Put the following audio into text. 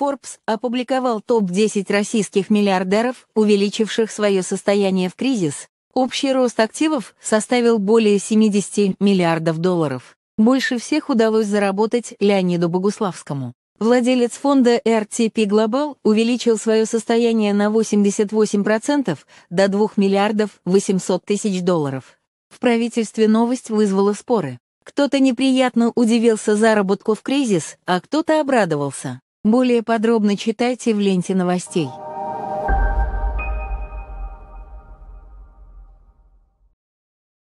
Forbes опубликовал топ-10 российских миллиардеров, увеличивших свое состояние в кризис, общий рост активов составил более 70 миллиардов долларов. Больше всех удалось заработать Леониду Богуславскому. Владелец фонда RTP Global увеличил свое состояние на 88% до 2 миллиардов 800 тысяч долларов. В правительстве новость вызвала споры. Кто-то неприятно удивился заработку в кризис, а кто-то обрадовался. Более подробно читайте в ленте новостей.